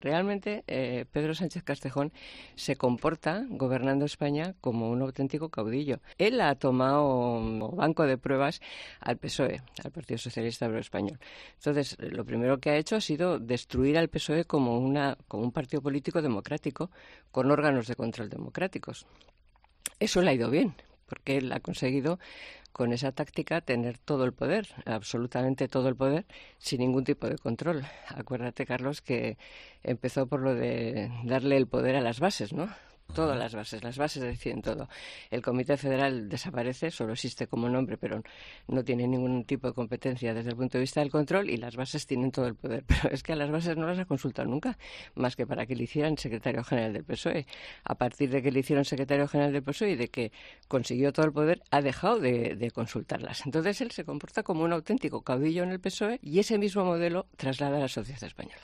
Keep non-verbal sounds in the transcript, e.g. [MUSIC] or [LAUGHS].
Realmente eh, Pedro Sánchez Castejón se comporta gobernando España como un auténtico caudillo. Él ha tomado banco de pruebas al PSOE, al Partido Socialista Obrero Español. Entonces, lo primero que ha hecho ha sido destruir al PSOE como un partido político democrático con órganos de control democráticos. Eso le ha ido bien, porque él ha conseguido con esa táctica tener todo el poder, absolutamente todo el poder, sin ningún tipo de control. Acuérdate, Carlos, que empezó por lo de darle el poder a las bases, ¿no? todas las bases, las bases deciden todo. El Comité Federal desaparece, solo existe como nombre, pero no tiene ningún tipo de competencia desde el punto de vista del control y las bases tienen todo el poder. [LAUGHS] Pero es que a las bases no las ha consultado nunca, más que para que le hicieran secretario general del PSOE. A partir de que le hicieron secretario general del PSOE y de que consiguió todo el poder, ha dejado de, de consultarlas. Entonces él se comporta como un auténtico caudillo en el PSOE y ese mismo modelo traslada a la sociedad española.